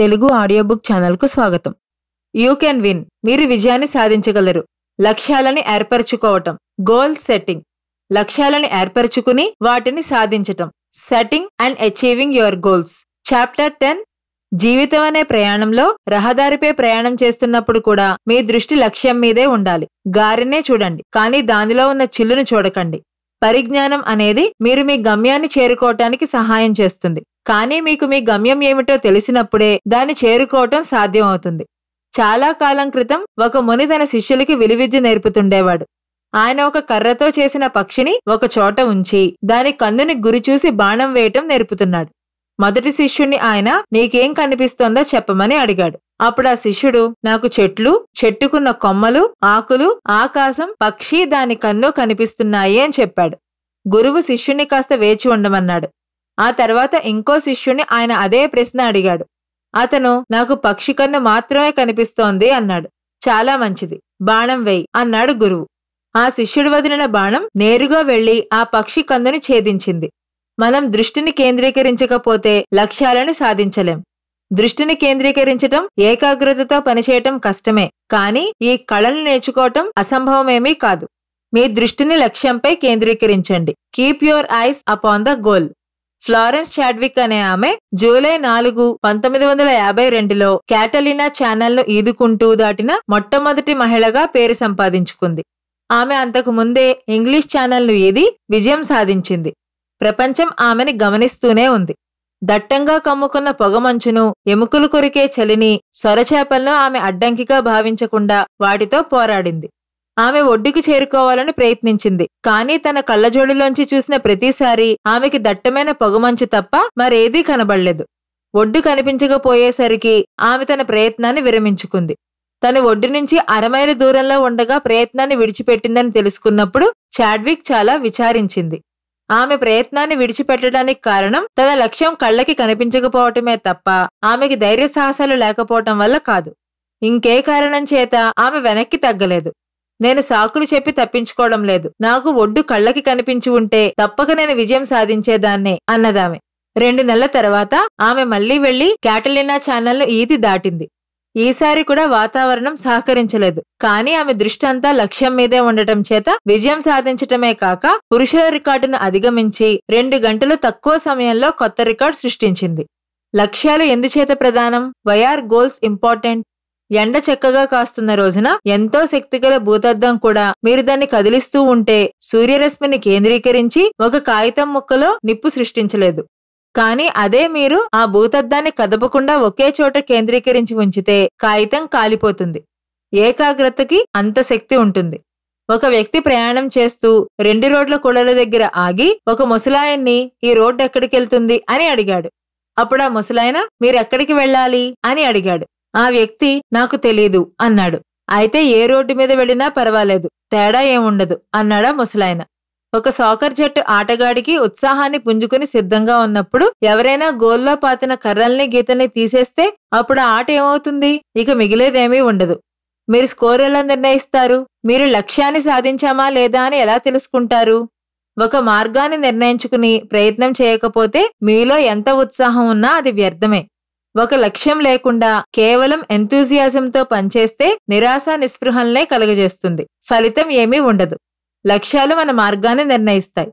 Telugu audio book ఛానల్కు స్వాగతం you can win మీరు విజయాన్ని సాధించగలరు లక్ష్యాలని ఏర్పరచుకోవటం గోల్ సెట్టింగ్ లక్ష్యాలను ఏర్పరచుకుని వాటిని సాధించటం setting and achieving your goals chapter ten జీవితం అనే ప్రయాణంలో రహదారిపై ప్రయాణం చేస్తున్నప్పుడు కూడా మీ దృష్టి లక్ష్యం మీదే ఉండాలి గారినే చూడండి కానీ దానిలో ఉన్న చిల్లును చూడకండి పరిజ్ఞానం అనేది మీరు మీ గమ్యాన్ని చేరుకోవటానికి సహాయం చేస్తుంది కానీ మీకు మీ గమ్యం ఏమిటో తెలిసినప్పుడే దాన్ని చేరుకోవటం సాధ్యం అవుతుంది చాలా కాలం క్రితం ఒక ముని తన శిష్యులకి విలువిద్య నేర్పుతుండేవాడు ఆయన ఒక కర్రతో చేసిన పక్షిని ఒక చోట ఉంచి దాని కందుని గురిచూసి బాణం వేయటం నేర్పుతున్నాడు మొదటి శిష్యుణ్ణి ఆయన నీకేం కనిపిస్తోందో చెప్పమని అడిగాడు అప్పుడు ఆ శిష్యుడు నాకు చెట్లు చెట్టుకున్న కొమ్మలు ఆకులు ఆకాశం పక్షి దాని కన్ను కనిపిస్తున్నాయి అని చెప్పాడు గురువు శిష్యుని కాస్త వేచి ఉండమన్నాడు ఆ తర్వాత ఇంకో శిష్యుని ఆయన అదే ప్రశ్న అడిగాడు అతను నాకు పక్షి కన్ను మాత్రమే కనిపిస్తోంది అన్నాడు చాలా మంచిది బాణం వేయి అన్నాడు గురువు ఆ శిష్యుడు వదిలిన బాణం నేరుగా వెళ్లి ఆ పక్షి కన్నుని ఛేదించింది మనం దృష్టిని కేంద్రీకరించకపోతే లక్ష్యాలను సాధించలేం దృష్టిని కేంద్రీకరించటం ఏకాగ్రతతో పనిచేయటం కష్టమే కానీ ఈ కళను నేర్చుకోవటం అసంభవమేమీ కాదు మీ దృష్టిని లక్ష్యంపై కేంద్రీకరించండి keep your eyes upon the goal Florence Chadwick అనే ఆమె జూలై నాలుగు పంతొమ్మిది వందల యాభై రెండులో క్యాటలినా ఛానల్ను ఈదుకుంటూ దాటిన మొట్టమొదటి మహిళగా పేరు సంపాదించుకుంది ఆమె అంతకు ముందే ఇంగ్లీష్ ఛానల్ను ఏది విజయం సాధించింది ప్రపంచం ఆమెని గమనిస్తూనే ఉంది దట్టంగా కమ్ముకున్న పొగమంచును ఎముకలు కొరికే చలిని సొరచేపలను ఆమె అడ్డంకిగా భావించకుండా వాటితో పోరాడింది ఆమె ఒడ్డుకు చేరుకోవాలని ప్రయత్నించింది కానీ తన కళ్ళజోడిలోంచి చూసిన ప్రతిసారి ఆమెకి దట్టమైన పొగమంచు తప్ప మరేదీ కనబడలేదు ఒడ్డు కనిపించకపోయేసరికి ఆమె తన ప్రయత్నాన్ని విరమించుకుంది తన ఒడ్డు నుంచి అరమైల దూరంలో ఉండగా ప్రయత్నాన్ని విడిచిపెట్టిందని తెలుసుకున్నప్పుడు చాడ్విక్ చాలా విచారించింది ఆమె ప్రయత్నాన్ని విడిచిపెట్టడానికి కారణం తన లక్ష్యం కళ్ళకి కనిపించకపోవటమే తప్ప ఆమెకి ధైర్య సాహసాలు లేకపోవటం వల్ల కాదు ఇంకే కారణం చేత ఆమె వెనక్కి తగ్గలేదు నేను సాకులు చెప్పి తప్పించుకోవడం లేదు నాకు ఒడ్డు కళ్ళకి కనిపించి ఉంటే తప్పక నేను విజయం సాధించేదాన్నే అన్నదామె రెండు నెలల తర్వాత ఆమె మళ్లీ వెళ్లి క్యాటలినా ఛానల్ను ఈది దాటింది ఈసారి కూడా వాతావరణం సహకరించలేదు కానీ ఆమె దృష్టి అంతా లక్ష్యం మీదే ఉండటం చేత విజయం సాధించటమే కాక పురుషుల రికార్డును అధిగమించి రెండు గంటలు తక్కువ సమయంలో కొత్త రికార్డు సృష్టించింది లక్ష్యాలు ఎందుచేత ప్రధానం వైఆర్ గోల్స్ ఇంపార్టెంట్ ఎండ చక్కగా కాస్తున్న రోజున ఎంతో శక్తిగల భూతద్దం కూడా మీరు దాన్ని కదిలిస్తూ ఉంటే సూర్యరశ్మిని కేంద్రీకరించి ఒక కాగితం ముక్కలో నిప్పు సృష్టించలేదు కానీ అదే మీరు ఆ భూతద్దాన్ని కదపకుండా ఒకే చోట కేంద్రీకరించి ఉంచితే కాగితం కాలిపోతుంది ఏకాగ్రతకి అంత శక్తి ఉంటుంది ఒక వ్యక్తి ప్రయాణం చేస్తూ రెండు రోడ్ల కుడల దగ్గర ఆగి ఒక ముసలాయన్ని ఈ రోడ్డు ఎక్కడికి వెళ్తుంది అని అడిగాడు అప్పుడు ఆ ముసలాయన మీరెక్కడికి వెళ్ళాలి అని అడిగాడు ఆ వ్యక్తి నాకు తెలీదు అన్నాడు అయితే ఏ రోడ్డు మీద వెళ్ళినా పర్వాలేదు తేడా ఏముండదు అన్నాడా ముసలాయన ఒక సాకర్ జట్టు ఆటగాడికి ఉత్సాహాన్ని పుంజుకుని సిద్ధంగా ఉన్నప్పుడు ఎవరైనా గోల్లో పాతిన కర్రల్ని గీతల్ని తీసేస్తే అప్పుడు ఆట ఏమవుతుంది ఇక మిగిలేదేమీ ఉండదు మీరు స్కోర్ ఎలా నిర్ణయిస్తారు మీరు లక్ష్యాన్ని సాధించామా లేదా అని ఎలా తెలుసుకుంటారు ఒక మార్గాన్ని నిర్ణయించుకుని ప్రయత్నం చేయకపోతే మీలో ఎంత ఉత్సాహం ఉన్నా అది వ్యర్థమే ఒక లక్ష్యం లేకుండా కేవలం ఎంతూజియాజంతో పనిచేస్తే నిరాశ నిస్పృహల్నే కలుగజేస్తుంది ఫలితం ఏమీ ఉండదు లక్ష్యాలు మన మార్గాన్ని నిర్ణయిస్తాయి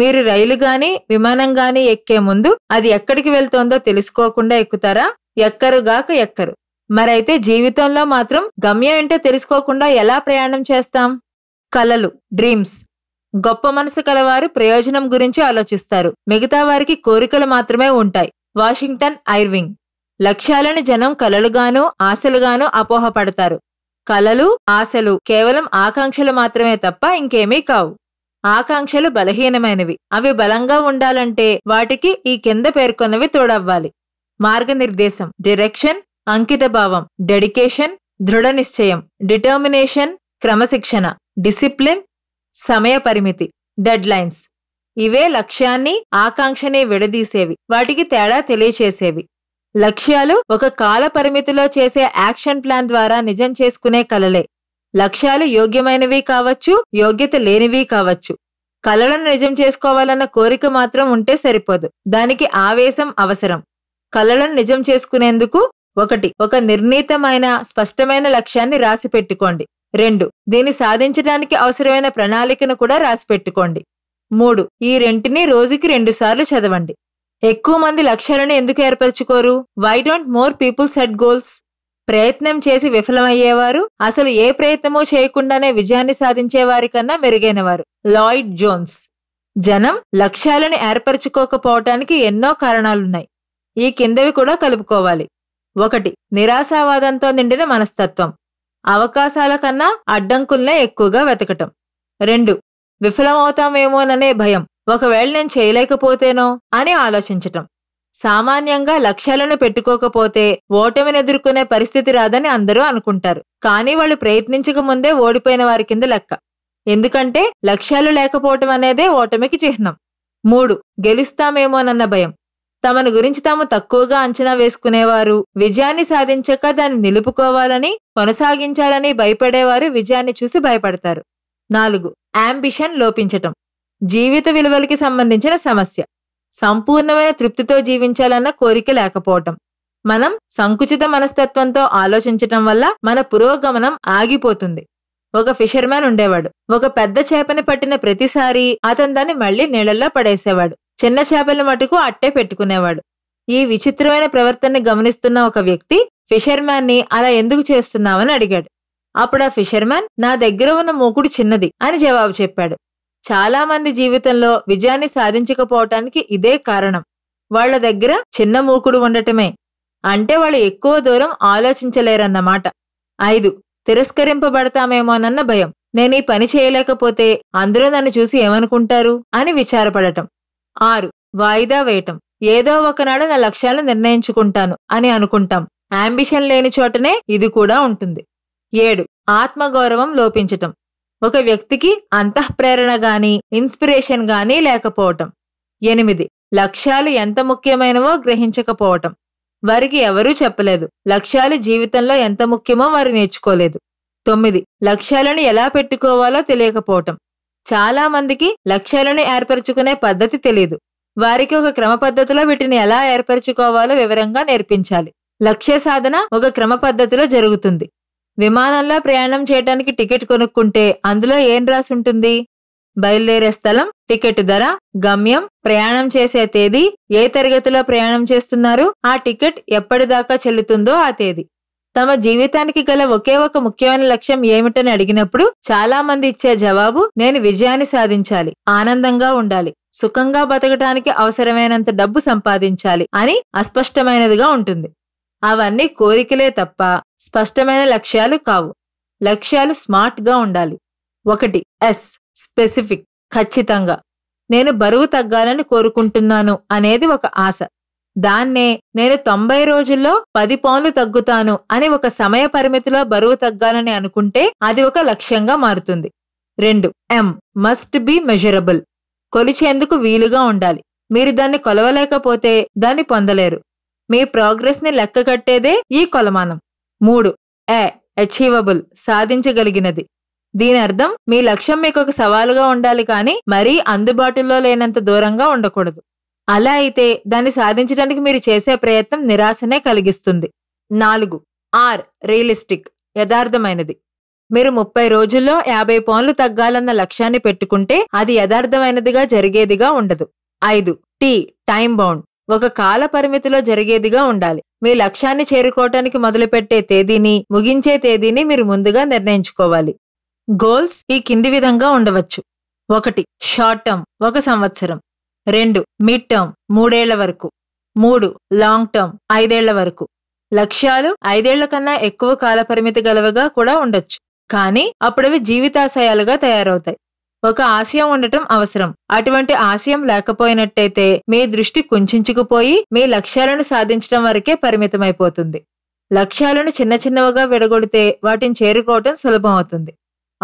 మీరు రైలు గాని విమానం గాని ఎక్కే ముందు అది ఎక్కడికి వెళ్తోందో తెలుసుకోకుండా ఎక్కుతారా ఎక్కరుగాక ఎక్కరు మరైతే జీవితంలో మాత్రం గమ్యం ఏంటో తెలుసుకోకుండా ఎలా ప్రయాణం చేస్తాం కలలు డ్రీమ్స్ గొప్ప మనసు కలవారు ప్రయోజనం గురించి ఆలోచిస్తారు మిగతా వారికి కోరికలు మాత్రమే ఉంటాయి వాషింగ్టన్ ఐర్వింగ్ లక్ష్యాలను జనం కలలుగాను ఆశలుగాను అపోహపడతారు కలలు ఆశలు కేవలం ఆకాంక్షలు మాత్రమే తప్ప ఇంకేమీ కావు ఆకాంక్షలు బలహీనమైనవి అవి బలంగా ఉండాలంటే వాటికి ఈ కింద పేర్కొన్నవి తోడవ్వాలి మార్గనిర్దేశం డిరెక్షన్ అంకితభావం డెడికేషన్ దృఢ నిశ్చయం డిటర్మినేషన్ క్రమశిక్షణ డిసిప్లిన్ సమయ పరిమితి డెడ్లైన్స్ ఇవే లక్ష్యాన్ని ఆకాంక్షని విడదీసేవి వాటికి తేడా తెలియచేసేవి లక్ష్యాలు ఒక కాల పరిమితిలో చేసే యాక్షన్ ప్లాన్ ద్వారా నిజం చేసుకునే కలలే లక్ష్యాలు యోగ్యమైనవి కావచ్చు యోగ్యత లేనివి కావచ్చు కలలను నిజం చేసుకోవాలన్న కోరిక మాత్రం ఉంటే సరిపోదు దానికి ఆవేశం అవసరం కలలను నిజం చేసుకునేందుకు ఒకటి ఒక నిర్ణీతమైన స్పష్టమైన లక్ష్యాన్ని రాసి పెట్టుకోండి రెండు దీన్ని సాధించడానికి అవసరమైన ప్రణాళికను కూడా రాసి పెట్టుకోండి మూడు ఈ రెంటిని రోజుకి రెండుసార్లు చదవండి ఎక్కువ మంది లక్ష్యాలను ఎందుకు ఏర్పరచుకోరు why don't more people set goals ప్రయత్నం చేసి విఫలమయ్యేవారు అసలు ఏ ప్రయత్నమో చేయకుండానే విజయాన్ని సాధించేవారి కన్నా మెరుగైనవారు లాయిడ్ జోన్స్ జనం లక్ష్యాలను ఏర్పరచుకోకపోవటానికి ఎన్నో కారణాలున్నాయి ఈ కిందవి కూడా కలుపుకోవాలి ఒకటి నిరాశావాదంతో నిండిన మనస్తత్వం అవకాశాల కన్నా అడ్డంకుల్నే ఎక్కువగా వెతకటం రెండు విఫలమవుతామేమోననే భయం ఒకవేళ నేను చేయలేకపోతేనో అని ఆలోచించటం సామాన్యంగా లక్ష్యాలను పెట్టుకోకపోతే ఓటమిని ఎదుర్కొనే పరిస్థితి రాదని అందరూ అనుకుంటారు కానీ వాళ్ళు ప్రయత్నించక ముందే ఓడిపోయిన వారి కింద లెక్క ఎందుకంటే లక్ష్యాలు లేకపోవటం అనేదే ఓటమికి చిహ్నం మూడు గెలుస్తామేమోనన్న భయం తమను గురించి తాము తక్కువగా అంచనా వేసుకునేవారు విజయాన్ని సాధించక దాన్ని నిలుపుకోవాలని కొనసాగించాలని భయపడేవారు విజయాన్ని చూసి భయపడతారు నాలుగు ఆంబిషన్ లోపించటం జీవిత విలువలకి సంబంధించిన సమస్య సంపూర్ణమైన తృప్తితో జీవించాలన్న కోరిక లేకపోవటం మనం సంకుచిత మనస్తత్వంతో ఆలోచించటం వల్ల మన పురోగమనం ఆగిపోతుంది ఒక ఫిషర్మ్యాన్ ఉండేవాడు ఒక పెద్ద చేపని పట్టిన ప్రతిసారి అతను దాన్ని మళ్లీ నీళ్ళల్లో పడేసేవాడు చిన్న చేపల మటుకు అట్టే పెట్టుకునేవాడు ఈ విచిత్రమైన ప్రవర్తనని గమనిస్తున్న ఒక వ్యక్తి ఫిషర్మ్యాన్ ని అలా ఎందుకు చేస్తున్నావని అడిగాడు అప్పుడు ఆ ఫిషర్మ్యాన్ నా దగ్గర ఉన్న మూకుడు చిన్నది అని జవాబు చెప్పాడు చాలా మంది జీవితంలో విజయాన్ని సాధించకపోవటానికి ఇదే కారణం వాళ్ల దగ్గర చిన్న మూకుడు ఉండటమే అంటే వాళ్ళు ఎక్కువ దూరం ఆలోచించలేరన్నమాట ఐదు తిరస్కరింపబడతామేమోనన్న భయం నేను ఈ పని చేయలేకపోతే అందరూ నన్ను చూసి ఏమనుకుంటారు అని విచారపడటం ఆరు వాయిదా వేయటం ఏదో ఒకనాడు నా లక్ష్యాలను నిర్ణయించుకుంటాను అని అనుకుంటాం ఆంబిషన్ లేని చోటనే ఇది కూడా ఉంటుంది ఏడు ఆత్మగౌరవం లోపించటం ఒక వ్యక్తికి అంతఃప్రేరణ గాని ఇన్స్పిరేషన్ గాని లేకపోవటం ఎనిమిది లక్ష్యాలు ఎంత ముఖ్యమైనవో గ్రహించకపోవటం వారికి ఎవరూ చెప్పలేదు లక్ష్యాలు జీవితంలో ఎంత ముఖ్యమో వారు నేర్చుకోలేదు తొమ్మిది లక్ష్యాలను ఎలా పెట్టుకోవాలో తెలియకపోవటం చాలా మందికి లక్ష్యాలను ఏర్పరచుకునే పద్ధతి తెలియదు వారికి ఒక క్రమ పద్ధతిలో వీటిని ఎలా ఏర్పరచుకోవాలో వివరంగా నేర్పించాలి లక్ష్య సాధన ఒక క్రమ పద్ధతిలో జరుగుతుంది విమానంలో ప్రయాణం చేయడానికి టికెట్ కొనుక్కుంటే అందులో ఏం రాసి ఉంటుంది బయలుదేరే స్థలం టికెట్ ధర గమ్యం ప్రయాణం చేసే తేదీ ఏ తరగతిలో ప్రయాణం చేస్తున్నారు ఆ టికెట్ ఎప్పటిదాకా చెల్లుతుందో ఆ తేదీ తమ జీవితానికి గల ఒకే ఒక ముఖ్యమైన లక్ష్యం ఏమిటని అడిగినప్పుడు చాలా మంది ఇచ్చే జవాబు నేను విజయాన్ని సాధించాలి ఆనందంగా ఉండాలి సుఖంగా బతకటానికి అవసరమైనంత డబ్బు సంపాదించాలి అని అస్పష్టమైనదిగా ఉంటుంది అవన్నీ కోరికలే తప్ప స్పష్టమైన లక్ష్యాలు కావు లక్ష్యాలు స్మార్ట్గా ఉండాలి ఒకటి ఎస్ స్పెసిఫిక్ ఖచ్చితంగా నేను బరువు తగ్గాలని కోరుకుంటున్నాను అనేది ఒక ఆశ దాన్నే నేను తొంభై రోజుల్లో పది పౌన్లు తగ్గుతాను అని ఒక సమయ పరిమితిలో బరువు తగ్గాలని అనుకుంటే అది ఒక లక్ష్యంగా మారుతుంది రెండు ఎం మస్ట్ బి మెజరబుల్ కొలిచేందుకు వీలుగా ఉండాలి మీరు దాన్ని కొలవలేకపోతే దాన్ని పొందలేరు మీ ప్రోగ్రెస్ని లెక్క కట్టేదే ఈ కొలమానం మూడు ఏ అచీవబుల్ సాధించగలిగినది దీని అర్థం మీ లక్ష్యం మీకు ఒక సవాలుగా ఉండాలి కానీ మరీ అందుబాటులో లేనంత దూరంగా ఉండకూడదు అలా అయితే దాన్ని సాధించడానికి మీరు చేసే ప్రయత్నం నిరాశనే కలిగిస్తుంది నాలుగు ఆర్ రియలిస్టిక్ యథార్థమైనది మీరు ముప్పై రోజుల్లో యాభై పౌన్లు తగ్గాలన్న లక్ష్యాన్ని పెట్టుకుంటే అది యథార్థమైనదిగా జరిగేదిగా ఉండదు ఐదు టీ టైం బౌండ్ ఒక కాల పరిమితిలో జరిగేదిగా ఉండాలి మీ లక్ష్యాన్ని చేరుకోవటానికి మొదలుపెట్టే తేదీని ముగించే తేదీని మీరు ముందుగా నిర్ణయించుకోవాలి గోల్స్ ఈ కింది విధంగా ఉండవచ్చు ఒకటి షార్ట్ టర్మ్ ఒక సంవత్సరం రెండు మిడ్ టర్మ్ మూడేళ్ల వరకు మూడు లాంగ్ టర్మ్ ఐదేళ్ల వరకు లక్ష్యాలు ఐదేళ్ల కన్నా ఎక్కువ కాలపరిమితి గలవగా కూడా ఉండొచ్చు కానీ అప్పుడవి జీవితాశయాలుగా తయారవుతాయి ఒక ఆశయం ఉండటం అవసరం అటువంటి ఆశయం లేకపోయినట్టయితే మీ దృష్టి కుంచుకుపోయి మీ లక్ష్యాలను సాధించడం వరకే పరిమితమైపోతుంది లక్ష్యాలను చిన్న చిన్నవిగా విడగొడితే వాటిని చేరుకోవటం సులభం అవుతుంది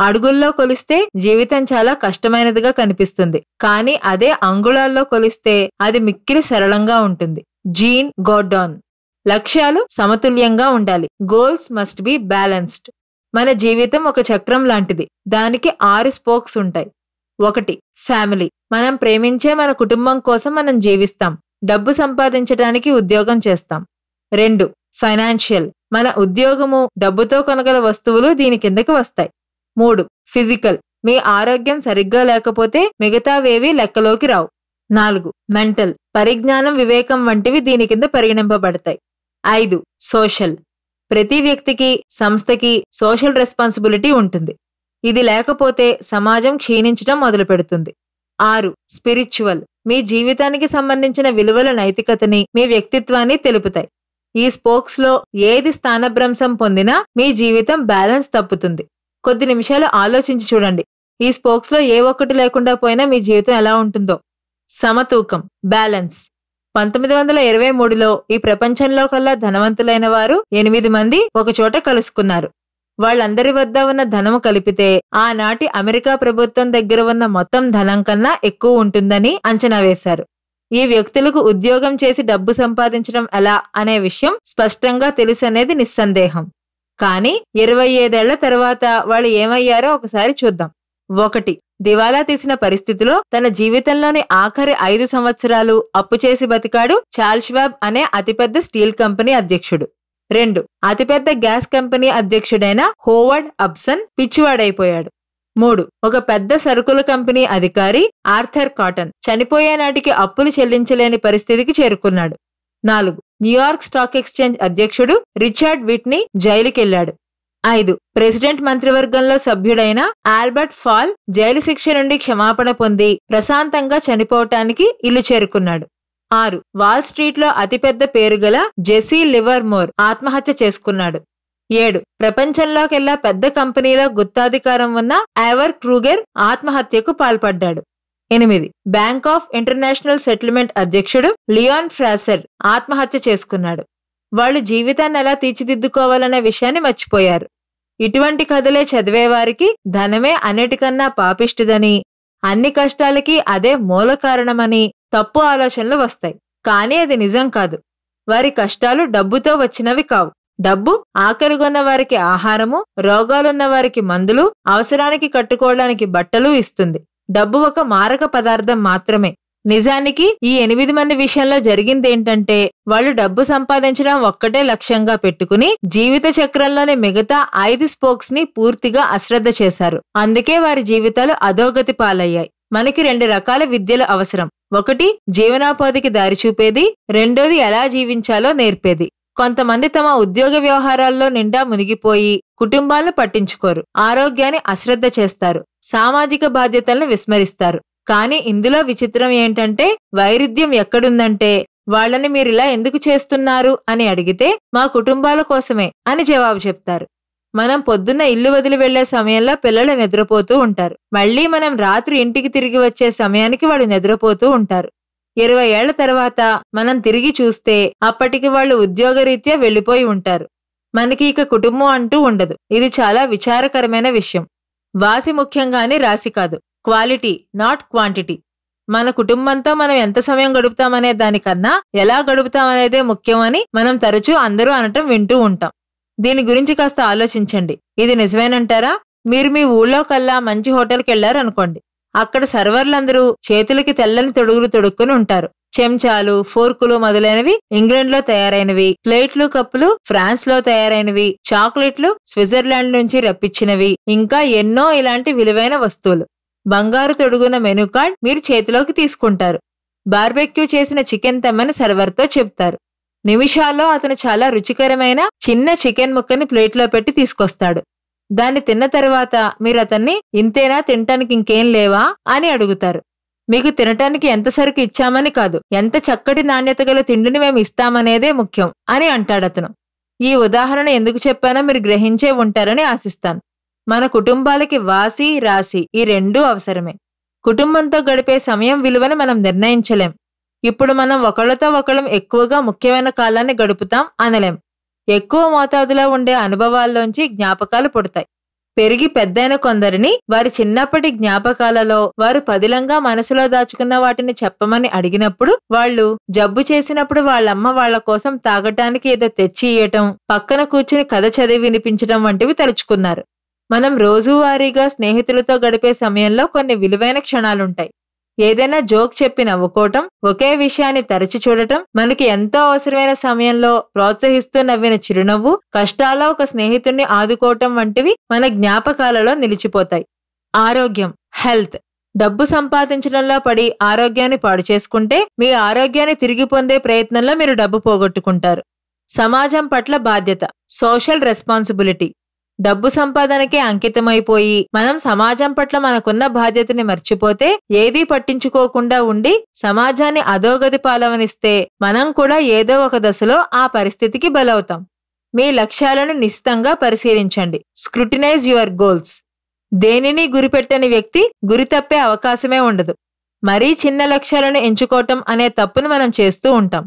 అడుగుల్లో కొలిస్తే జీవితం చాలా కష్టమైనదిగా కనిపిస్తుంది కానీ అదే అంగుళాల్లో కొలిస్తే అది మిక్కిలి సరళంగా ఉంటుంది జీన్ గోడాన్ లక్ష్యాలు సమతుల్యంగా ఉండాలి గోల్స్ మస్ట్ బి బ్యాలెన్స్డ్ మన జీవితం ఒక చక్రం లాంటిది దానికి ఆరు స్పోక్స్ ఉంటాయి ఒకటి ఫ్యామిలీ మనం ప్రేమించే మన కుటుంబం కోసం మనం జీవిస్తాం డబ్బు సంపాదించడానికి ఉద్యోగం చేస్తాం రెండు ఫైనాన్షియల్ మన ఉద్యోగము డబ్బుతో కొనగల వస్తువులు దీని కిందకి వస్తాయి మూడు ఫిజికల్ మీ ఆరోగ్యం సరిగ్గా లేకపోతే మిగతావేవి లెక్కలోకి రావు నాలుగు మెంటల్ పరిజ్ఞానం వివేకం వంటివి దీని కింద పరిగణింపబడతాయి ఐదు సోషల్ ప్రతి వ్యక్తికి సంస్థకి సోషల్ రెస్పాన్సిబిలిటీ ఉంటుంది ఇది లేకపోతే సమాజం క్షీణించడం మొదలు పెడుతుంది ఆరు స్పిరిచువల్ మీ జీవితానికి సంబంధించిన విలువల నైతికతని మీ వ్యక్తిత్వాన్ని తెలుపుతాయి ఈ లో ఏది స్థానభ్రంశం పొందినా మీ జీవితం బ్యాలెన్స్ తప్పుతుంది కొద్ది నిమిషాలు ఆలోచించి చూడండి ఈ లో ఏ ఒక్కటి లేకుండా పోయినా మీ జీవితం ఎలా ఉంటుందో సమతూకం బ్యాలెన్స్ పంతొమ్మిది వందల ఇరవై మూడులో ఈ ప్రపంచంలో కల్లా ధనవంతులైన వారు ఎనిమిది మంది ఒకచోట కలుసుకున్నారు వాళ్ళందరి వద్ద ఉన్న ధనము కలిపితే ఆనాటి అమెరికా ప్రభుత్వం దగ్గర ఉన్న మొత్తం ధనం కన్నా ఎక్కువ ఉంటుందని అంచనా వేశారు ఈ వ్యక్తులకు ఉద్యోగం చేసి డబ్బు సంపాదించడం ఎలా అనే విషయం స్పష్టంగా తెలుసనేది నిస్సందేహం కానీ ఇరవై ఐదేళ్ల తర్వాత వాళ్ళు ఏమయ్యారో ఒకసారి చూద్దాం ఒకటి దివాలా తీసిన పరిస్థితిలో తన జీవితంలోని ఆఖరి ఐదు సంవత్సరాలు అప్పు చేసి బతికాడు చాల్ష్వాబ్ అనే అతిపెద్ద స్టీల్ కంపెనీ అధ్యక్షుడు రెండు అతిపెద్ద గ్యాస్ కంపెనీ అధ్యక్షుడైన హోవర్డ్ అబ్సన్ పిచ్చివాడైపోయాడు మూడు ఒక పెద్ద సరుకుల కంపెనీ అధికారి ఆర్థర్ కాటన్ చనిపోయే నాటికి అప్పులు చెల్లించలేని పరిస్థితికి చేరుకున్నాడు నాలుగు న్యూయార్క్ స్టాక్ ఎక్స్చేంజ్ అధ్యక్షుడు రిచర్డ్ విట్నీ జైలుకెళ్లాడు ఐదు ప్రెసిడెంట్ మంత్రివర్గంలో సభ్యుడైన ఆల్బర్ట్ ఫాల్ జైలు శిక్ష నుండి క్షమాపణ పొంది ప్రశాంతంగా చనిపోవటానికి ఇల్లు చేరుకున్నాడు ఆరు వాల్ స్ట్రీట్లో అతిపెద్ద పేరు గల జెసీ లివర్మోర్ ఆత్మహత్య చేసుకున్నాడు ఏడు ప్రపంచంలోకెల్లా పెద్ద కంపెనీలో గుత్తాధికారం ఉన్న ఐవర్ క్రూగర్ ఆత్మహత్యకు పాల్పడ్డాడు ఎనిమిది బ్యాంక్ ఆఫ్ ఇంటర్నేషనల్ సెటిల్మెంట్ అధ్యక్షుడు లియోన్ ఫ్రాసర్ ఆత్మహత్య చేసుకున్నాడు వాళ్ళు జీవితాన్ని ఎలా తీర్చిదిద్దుకోవాలనే విషయాన్ని మర్చిపోయారు ఇటువంటి కథలే చదివేవారికి ధనమే అన్నిటికన్నా పాపిష్టిదని అన్ని కష్టాలకి అదే మూల కారణమని తప్పు ఆలోచనలు వస్తాయి కానీ అది నిజం కాదు వారి కష్టాలు డబ్బుతో వచ్చినవి కావు డబ్బు ఆకలిగొన్న వారికి ఆహారము రోగాలున్న వారికి మందులు అవసరానికి కట్టుకోవడానికి బట్టలు ఇస్తుంది డబ్బు ఒక మారక పదార్థం మాత్రమే నిజానికి ఈ ఎనిమిది మంది విషయంలో జరిగింది ఏంటంటే వాళ్ళు డబ్బు సంపాదించడం ఒక్కటే లక్ష్యంగా పెట్టుకుని జీవిత చక్రంలోని మిగతా ఐదు స్పోక్స్ ని పూర్తిగా అశ్రద్ధ చేశారు అందుకే వారి జీవితాలు అధోగతి పాలయ్యాయి మనకి రెండు రకాల విద్యలు అవసరం ఒకటి జీవనోపాధికి దారి చూపేది రెండోది ఎలా జీవించాలో నేర్పేది కొంతమంది తమ ఉద్యోగ వ్యవహారాల్లో నిండా మునిగిపోయి కుటుంబాలను పట్టించుకోరు ఆరోగ్యాన్ని అశ్రద్ధ చేస్తారు సామాజిక బాధ్యతలను విస్మరిస్తారు కానీ ఇందులో విచిత్రం ఏంటంటే వైరుధ్యం ఎక్కడుందంటే వాళ్ళని మీరిలా ఎందుకు చేస్తున్నారు అని అడిగితే మా కుటుంబాల కోసమే అని జవాబు చెప్తారు మనం పొద్దున్న ఇల్లు వదిలి వెళ్లే సమయంలో పిల్లలు నిద్రపోతూ ఉంటారు మళ్లీ మనం రాత్రి ఇంటికి తిరిగి వచ్చే సమయానికి వాళ్ళు నిద్రపోతూ ఉంటారు ఇరవై ఏళ్ల తర్వాత మనం తిరిగి చూస్తే అప్పటికి వాళ్ళు ఉద్యోగరీత్యా వెళ్ళిపోయి ఉంటారు మనకి ఇక కుటుంబం అంటూ ఉండదు ఇది చాలా విచారకరమైన విషయం వాసి ముఖ్యంగానే రాశి కాదు క్వాలిటీ నాట్ క్వాంటిటీ మన కుటుంబంతో మనం ఎంత సమయం గడుపుతామనే దానికన్నా ఎలా గడుపుతామనేదే ముఖ్యమని మనం తరచూ అందరూ అనటం వింటూ ఉంటాం దీని గురించి కాస్త ఆలోచించండి ఇది నిజమేనంటారా మీరు మీ ఊళ్ళో కల్లా మంచి హోటల్కి వెళ్లారనుకోండి అక్కడ సర్వర్లందరూ చేతులకి తెల్లని తొడుగులు తొడుక్కుని ఉంటారు చెంచాలు ఫోర్కులు మొదలైనవి ఇంగ్లాండ్లో తయారైనవి ప్లేట్లు కప్పులు ఫ్రాన్స్లో తయారైనవి చాక్లెట్లు స్విట్జర్లాండ్ నుంచి రప్పించినవి ఇంకా ఎన్నో ఇలాంటి విలువైన వస్తువులు బంగారు తొడుగున మెనూ కార్డ్ మీరు చేతిలోకి తీసుకుంటారు బార్బెక్యూ చేసిన చికెన్ తెమ్మని సర్వర్తో చెప్తారు నిమిషాల్లో అతను చాలా రుచికరమైన చిన్న చికెన్ ముక్కని ప్లేట్లో పెట్టి తీసుకొస్తాడు దాన్ని తిన్న తర్వాత మీరు అతన్ని ఇంతేనా తినటానికి ఇంకేం లేవా అని అడుగుతారు మీకు తినటానికి ఎంత సరుకు ఇచ్చామని కాదు ఎంత చక్కటి నాణ్యత గల తిండిని మేము ఇస్తామనేదే ముఖ్యం అని అంటాడతను ఈ ఉదాహరణ ఎందుకు చెప్పానో మీరు గ్రహించే ఉంటారని ఆశిస్తాను మన కుటుంబాలకి వాసి రాసి ఈ రెండూ అవసరమే కుటుంబంతో గడిపే సమయం విలువని మనం నిర్ణయించలేం ఇప్పుడు మనం ఒకళ్ళతో ఒకళ్ళం ఎక్కువగా ముఖ్యమైన కాలాన్ని గడుపుతాం అనలేం ఎక్కువ మోతాదులో ఉండే అనుభవాల్లోంచి జ్ఞాపకాలు పుడతాయి పెరిగి పెద్దైన కొందరిని వారి చిన్నప్పటి జ్ఞాపకాలలో వారు పదిలంగా మనసులో దాచుకున్న వాటిని చెప్పమని అడిగినప్పుడు వాళ్ళు జబ్బు చేసినప్పుడు వాళ్ళమ్మ వాళ్ల కోసం తాగటానికి ఏదో తెచ్చి ఇయ్యటం పక్కన కూర్చుని కథ చదివి వినిపించడం వంటివి తలుచుకున్నారు మనం రోజువారీగా స్నేహితులతో గడిపే సమయంలో కొన్ని విలువైన క్షణాలుంటాయి ఏదైనా జోక్ చెప్పి నవ్వుకోవటం ఒకే విషయాన్ని తరచి చూడటం మనకి ఎంతో అవసరమైన సమయంలో ప్రోత్సహిస్తూ నవ్విన చిరునవ్వు కష్టాల్లో ఒక స్నేహితుణ్ణి ఆదుకోవటం వంటివి మన జ్ఞాపకాలలో నిలిచిపోతాయి ఆరోగ్యం హెల్త్ డబ్బు సంపాదించడంలో పడి ఆరోగ్యాన్ని పాడు చేసుకుంటే మీ ఆరోగ్యాన్ని తిరిగి పొందే ప్రయత్నంలో మీరు డబ్బు పోగొట్టుకుంటారు సమాజం పట్ల బాధ్యత సోషల్ రెస్పాన్సిబిలిటీ డబ్బు సంపాదనకే అంకితమైపోయి మనం సమాజం పట్ల మనకున్న బాధ్యతని మర్చిపోతే ఏదీ పట్టించుకోకుండా ఉండి సమాజాన్ని అధోగతి పాలవనిస్తే మనం కూడా ఏదో ఒక దశలో ఆ పరిస్థితికి బలవుతాం మీ లక్ష్యాలను నిశ్చితంగా పరిశీలించండి స్క్రూటినైజ్ యువర్ గోల్స్ దేనిని గురిపెట్టని వ్యక్తి గురి తప్పే అవకాశమే ఉండదు మరీ చిన్న లక్ష్యాలను ఎంచుకోవటం అనే తప్పును మనం చేస్తూ ఉంటాం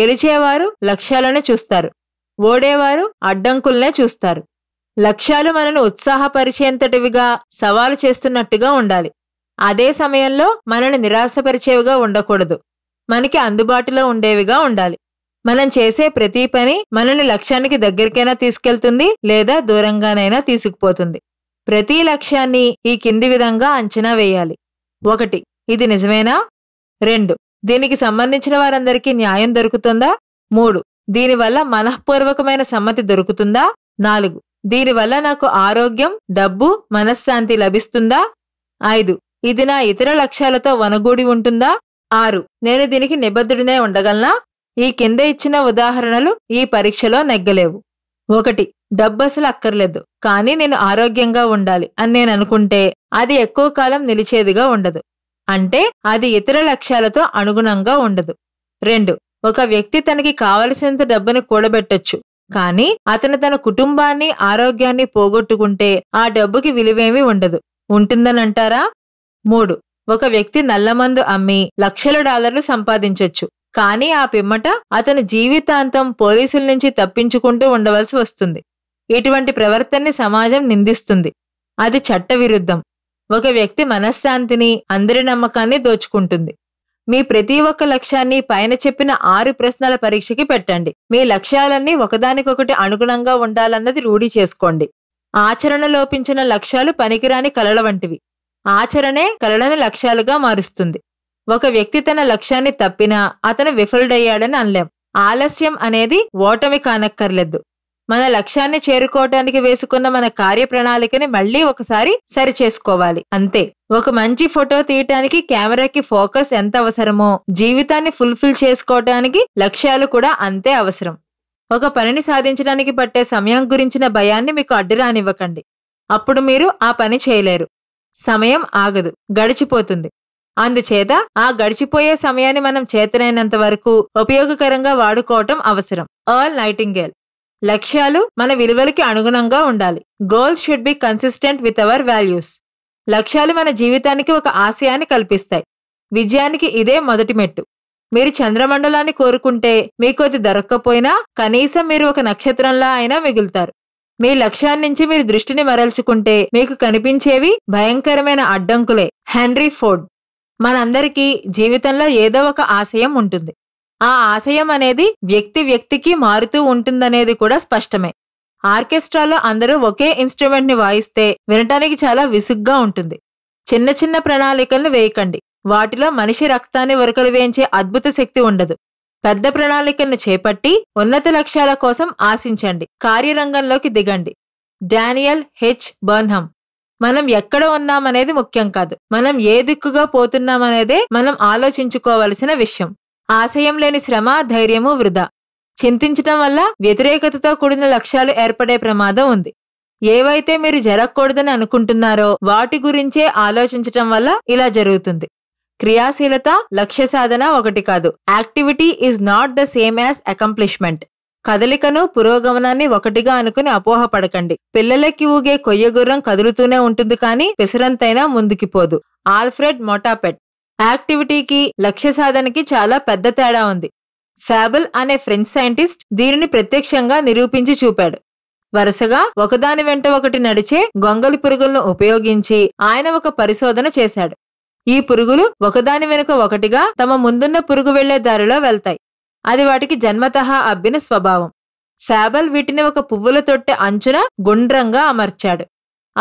గెలిచేవారు లక్ష్యాలను చూస్తారు ఓడేవారు అడ్డంకుల్నే చూస్తారు లక్ష్యాలు మనను ఉత్సాహపరిచేంతటివిగా సవాలు చేస్తున్నట్టుగా ఉండాలి అదే సమయంలో మనల్ని నిరాశపరిచేవిగా ఉండకూడదు మనకి అందుబాటులో ఉండేవిగా ఉండాలి మనం చేసే ప్రతి పని మనని లక్ష్యానికి దగ్గరికైనా తీసుకెళ్తుంది లేదా దూరంగానైనా తీసుకుపోతుంది ప్రతి లక్ష్యాన్ని ఈ కింది విధంగా అంచనా వేయాలి ఒకటి ఇది నిజమేనా రెండు దీనికి సంబంధించిన వారందరికీ న్యాయం దొరుకుతుందా మూడు దీనివల్ల మనఃపూర్వకమైన సమ్మతి దొరుకుతుందా నాలుగు దీనివల్ల నాకు ఆరోగ్యం డబ్బు మనశ్శాంతి లభిస్తుందా ఐదు ఇది నా ఇతర లక్ష్యాలతో వనగూడి ఉంటుందా ఆరు నేను దీనికి నిబద్ధుడినే ఉండగలనా ఈ కింద ఇచ్చిన ఉదాహరణలు ఈ పరీక్షలో నెగ్గలేవు ఒకటి డబ్బు అసలు అక్కర్లేదు కానీ నేను ఆరోగ్యంగా ఉండాలి అని నేను అనుకుంటే అది ఎక్కువ కాలం నిలిచేదిగా ఉండదు అంటే అది ఇతర లక్ష్యాలతో అనుగుణంగా ఉండదు రెండు ఒక వ్యక్తి తనకి కావలసినంత డబ్బును కూడబెట్టొచ్చు కానీ అతను తన కుటుంబాన్ని ఆరోగ్యాన్ని పోగొట్టుకుంటే ఆ డబ్బుకి విలువేమీ ఉండదు ఉంటుందనంటారా మూడు ఒక వ్యక్తి నల్లమందు అమ్మి లక్షల డాలర్లు సంపాదించొచ్చు కానీ ఆ పిమ్మట అతని జీవితాంతం పోలీసుల నుంచి తప్పించుకుంటూ ఉండవలసి వస్తుంది ఇటువంటి ప్రవర్తనని సమాజం నిందిస్తుంది అది చట్టవిరుద్ధం ఒక వ్యక్తి మనశ్శాంతిని అందరి నమ్మకాన్ని దోచుకుంటుంది మీ ప్రతి ఒక్క లక్ష్యాన్ని పైన చెప్పిన ఆరు ప్రశ్నల పరీక్షకి పెట్టండి మీ లక్ష్యాలన్నీ ఒకదానికొకటి అనుగుణంగా ఉండాలన్నది రూఢి చేసుకోండి ఆచరణ లోపించిన లక్ష్యాలు పనికిరాని కలల వంటివి ఆచరణే కలలను లక్ష్యాలుగా మారుస్తుంది ఒక వ్యక్తి తన లక్ష్యాన్ని తప్పినా అతను విఫలుడయ్యాడని అనలేం ఆలస్యం అనేది ఓటమి కానక్కర్లేదు మన లక్ష్యాన్ని చేరుకోవటానికి వేసుకున్న మన కార్యప్రణాళికని మళ్లీ ఒకసారి సరిచేసుకోవాలి అంతే ఒక మంచి ఫోటో తీయటానికి కెమెరాకి ఫోకస్ ఎంత అవసరమో జీవితాన్ని ఫుల్ఫిల్ చేసుకోవటానికి లక్ష్యాలు కూడా అంతే అవసరం ఒక పనిని సాధించడానికి పట్టే సమయం గురించిన భయాన్ని మీకు అడ్డురానివ్వకండి అప్పుడు మీరు ఆ పని చేయలేరు సమయం ఆగదు గడిచిపోతుంది అందుచేత ఆ గడిచిపోయే సమయాన్ని మనం చేతనైనంత వరకు ఉపయోగకరంగా వాడుకోవటం అవసరం ఆల్ నైటింగేల్ లక్ష్యాలు మన విలువలకి అనుగుణంగా ఉండాలి goals should be consistent with our values లక్ష్యాలు మన జీవితానికి ఒక ఆశయాన్ని కల్పిస్తాయి విజయానికి ఇదే మొదటి మెట్టు మీరు చంద్రమండలాన్ని కోరుకుంటే మీకు అది దొరక్కపోయినా కనీసం మీరు ఒక నక్షత్రంలా అయినా మిగులుతారు మీ లక్ష్యాన్నించి మీరు దృష్టిని మరల్చుకుంటే మీకు కనిపించేవి భయంకరమైన అడ్డంకులే హెన్రీ ఫోర్డ్ మనందరికీ జీవితంలో ఏదో ఒక ఆశయం ఉంటుంది ఆ ఆశయం అనేది వ్యక్తి వ్యక్తికి మారుతూ ఉంటుందనేది కూడా స్పష్టమే ఆర్కెస్ట్రాలో అందరూ ఒకే ఇన్స్ట్రుమెంట్ని వాయిస్తే వినటానికి చాలా విసుగ్గా ఉంటుంది చిన్న చిన్న ప్రణాళికలను వేయకండి వాటిలో మనిషి రక్తాన్ని వరకలు వేయించే అద్భుత శక్తి ఉండదు పెద్ద ప్రణాళికలను చేపట్టి ఉన్నత లక్ష్యాల కోసం ఆశించండి కార్యరంగంలోకి దిగండి డానియల్ హెచ్ బర్న్హమ్ మనం ఎక్కడ ఉన్నామనేది ముఖ్యం కాదు మనం ఏ దిక్కుగా పోతున్నామనేదే మనం ఆలోచించుకోవలసిన విషయం ఆశయం లేని శ్రమ ధైర్యము వృధా చింతించటం వల్ల వ్యతిరేకతతో కూడిన లక్ష్యాలు ఏర్పడే ప్రమాదం ఉంది ఏవైతే మీరు జరగకూడదని అనుకుంటున్నారో వాటి గురించే ఆలోచించటం వల్ల ఇలా జరుగుతుంది క్రియాశీలత లక్ష్య సాధన ఒకటి కాదు activity is not the same as accomplishment కదలికను పురోగమనాన్ని ఒకటిగా అనుకుని అపోహపడకండి పిల్లలకి ఊగే కొయ్యగుర్రం కదులుతూనే ఉంటుంది కానీ పిసరంతైనా ముందుకి పోదు ఆల్ఫ్రెడ్ మొటాపెట్ యాక్టివిటీకి లక్ష్య సాధనకి చాలా పెద్ద తేడా ఉంది ఫ్యాబల్ అనే ఫ్రెంచ్ సైంటిస్ట్ దీనిని ప్రత్యక్షంగా నిరూపించి చూపాడు వరుసగా ఒకదాని వెంట ఒకటి నడిచే గొంగలి పురుగులను ఉపయోగించి ఆయన ఒక పరిశోధన చేశాడు ఈ పురుగులు ఒకదాని వెనుక ఒకటిగా తమ ముందున్న పురుగు వెళ్లే దారిలో వెళ్తాయి అది వాటికి జన్మతహా అబ్బిన స్వభావం ఫ్యాబల్ వీటిని ఒక పువ్వుల తొట్టె అంచున గుండ్రంగా అమర్చాడు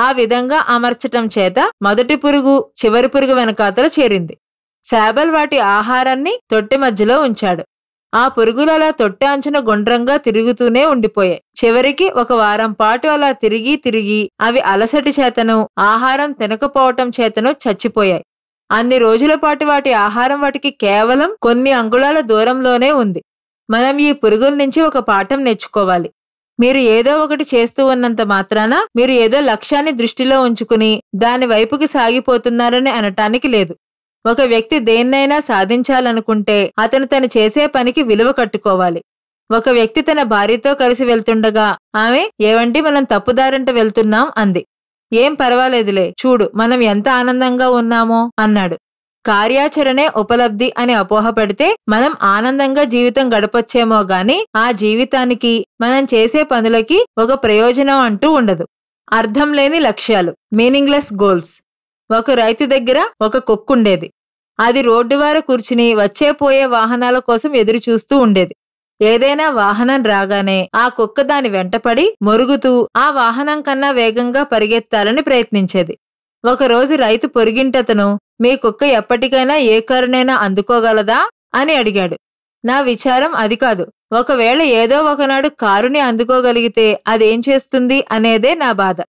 ఆ విధంగా అమర్చటం చేత మొదటి పురుగు చివరి పురుగు వెనకాతలు చేరింది ఫేబల్ వాటి ఆహారాన్ని తొట్టె మధ్యలో ఉంచాడు ఆ పురుగులు అలా తొట్టె అంచున గుండ్రంగా తిరుగుతూనే ఉండిపోయాయి చివరికి ఒక వారం పాటు అలా తిరిగి తిరిగి అవి అలసటి చేతను ఆహారం తినకపోవటం చేతను చచ్చిపోయాయి అన్ని రోజుల పాటు వాటి ఆహారం వాటికి కేవలం కొన్ని అంగుళాల దూరంలోనే ఉంది మనం ఈ పురుగుల నుంచి ఒక పాఠం నేర్చుకోవాలి మీరు ఏదో ఒకటి చేస్తూ ఉన్నంత మాత్రాన మీరు ఏదో లక్ష్యాన్ని దృష్టిలో ఉంచుకుని దాని వైపుకి సాగిపోతున్నారని అనటానికి లేదు ఒక వ్యక్తి దేన్నైనా సాధించాలనుకుంటే అతను తను చేసే పనికి విలువ కట్టుకోవాలి ఒక వ్యక్తి తన భార్యతో కలిసి వెళ్తుండగా ఆమె ఏవండి మనం తప్పుదారంట వెళ్తున్నాం అంది ఏం పర్వాలేదులే చూడు మనం ఎంత ఆనందంగా ఉన్నామో అన్నాడు కార్యాచరణే ఉపలబ్ధి అని అపోహపడితే మనం ఆనందంగా జీవితం గడపొచ్చేమో గాని ఆ జీవితానికి మనం చేసే పనులకి ఒక ప్రయోజనం అంటూ ఉండదు అర్థం లేని లక్ష్యాలు మీనింగ్లెస్ గోల్స్ ఒక రైతు దగ్గర ఒక కుక్కుండేది అది రోడ్డు వారు కూర్చుని వచ్చే పోయే వాహనాల కోసం ఎదురు చూస్తూ ఉండేది ఏదైనా వాహనం రాగానే ఆ కుక్క దాని వెంటపడి మొరుగుతూ ఆ వాహనం కన్నా వేగంగా పరిగెత్తాలని ప్రయత్నించేది ఒకరోజు రైతు పొరిగింటతను మీ కుక్క ఎప్పటికైనా ఏ కారునైనా అందుకోగలదా అని అడిగాడు నా విచారం అది కాదు ఒకవేళ ఏదో ఒకనాడు కారుని అందుకోగలిగితే అదేం చేస్తుంది అనేదే నా బాధ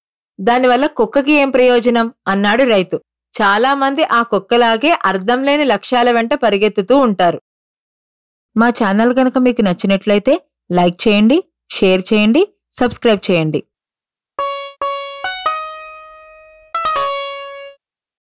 దానివల్ల కుక్కకి ఏం ప్రయోజనం అన్నాడు రైతు చాలామంది ఆ కుక్కలాగే అర్థం లేని లక్ష్యాల వెంట పరిగెత్తుతూ ఉంటారు మా ఛానల్ కనుక మీకు నచ్చినట్లయితే లైక్ చేయండి షేర్ చేయండి సబ్స్క్రైబ్ చేయండి